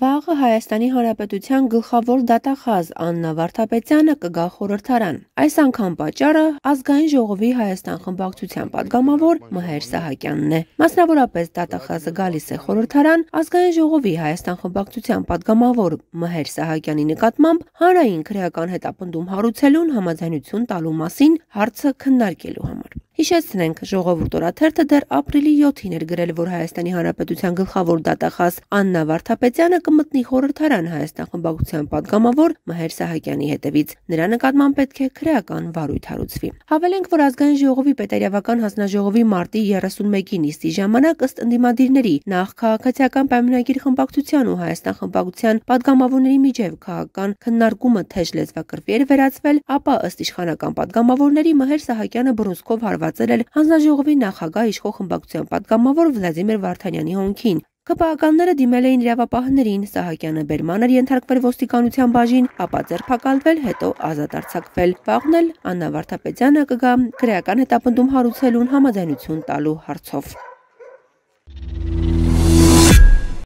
Վաղը Հայաստանի Հանրապետության գլխավոր դատախազ Աննա Վարդապետյանը կգա խորհրդարան։ Այս անգամ պատճառը ազգային ժողովի Հայաստան խմբակցության падգամավոր Մհեր Սահակյանն է։ Մասնավորապես դատախազը գալիս է խորհրդարան ազգային ժողովի Հայաստան խմբակցության падգամավոր Մհեր Սահակյանի նկատմամբ հանրային քրեական հետապնդում հարուցելուն համաձայնություն տալու մասին հարցը քննարկելու համար։ Հիշեցնենք, ժողովուրդ օրաթերթը դեռ ապրիլի 7-ին էր գրել, որ Հայաստանի Հանրապետության գլխավոր դատախազ Աննա Վարդապետյանը կմտնի խորհրդարան Հայաստան խմբակցության падգամավոր Մհեր Սահակյանի հետևից։ Նրա նկատմամբ պետք է քրեական վարույթ հարուցվի։ Հավելենք, որ ազգային ժողովի պետերիավական հանձնաժողովի մարտի 31-ին նիստի ժամանակ ըստ ընդդիմադիրների նախ քաղաքացիական պայմանագիր խմբակցության ու Հայաստան խմբակցության падգամավորների միջև քաղաքական քննարկումը թեժ լեզվակրվի էր վերածվել, ապա ըստ իշխանական падգամավորների Մհեր Սահակյանը բռունցքով հարված հատվածել էլ հանձնաժողովի նախագահ իշխող խմբակցության պատգամավոր Վլադիմիր Վարդանյանի հոնքին։ ԿՊԱ-ականները դիմել էին իրավապահներին, Սահակյանը Բերմանն էր ենթարկվել ոստիկանության բաժին, ապա ձերբակալվել, հետո ազատ արձակվել։ Վաղն էլ Աննա Վարդապետյանը կգա գրական հետապնդում հարուցելուն համաձայնություն տալու հարցով։